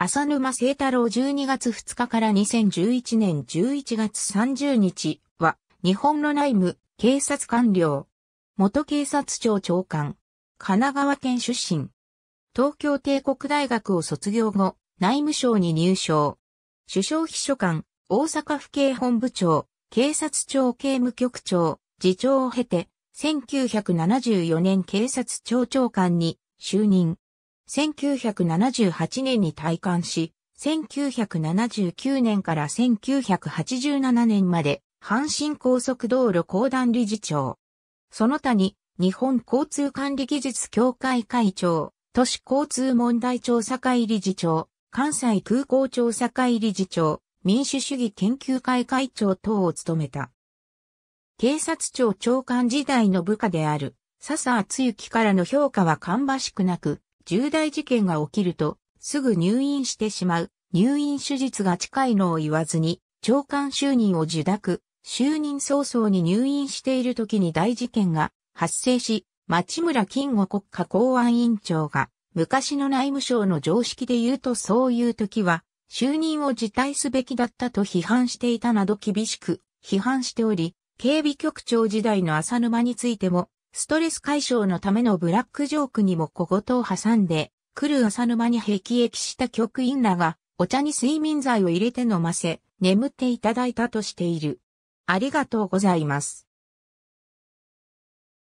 浅沼聖太郎12月2日から2011年11月30日は、日本の内務、警察官僚。元警察庁長官。神奈川県出身。東京帝国大学を卒業後、内務省に入省。首相秘書官、大阪府警本部長、警察庁刑務局長、次長を経て、1974年警察庁長官に就任。1978年に退官し、1979年から1987年まで、阪神高速道路公団理事長。その他に、日本交通管理技術協会会長、都市交通問題調査会理事長、関西空港調査会理事長、民主主義研究会会長等を務めた。警察庁長官時代の部下である、笹厚幸からの評価は芳しくなく、重大事件が起きると、すぐ入院してしまう、入院手術が近いのを言わずに、長官就任を受諾、就任早々に入院している時に大事件が発生し、町村金吾国家公安委員長が、昔の内務省の常識で言うとそういう時は、就任を辞退すべきだったと批判していたなど厳しく批判しており、警備局長時代の浅沼についてもストレス解消のためのブラックジョークにも小言を挟んで、来る朝沼に辟易した局員らが、お茶に睡眠剤を入れて飲ませ、眠っていただいたとしている。ありがとうございます。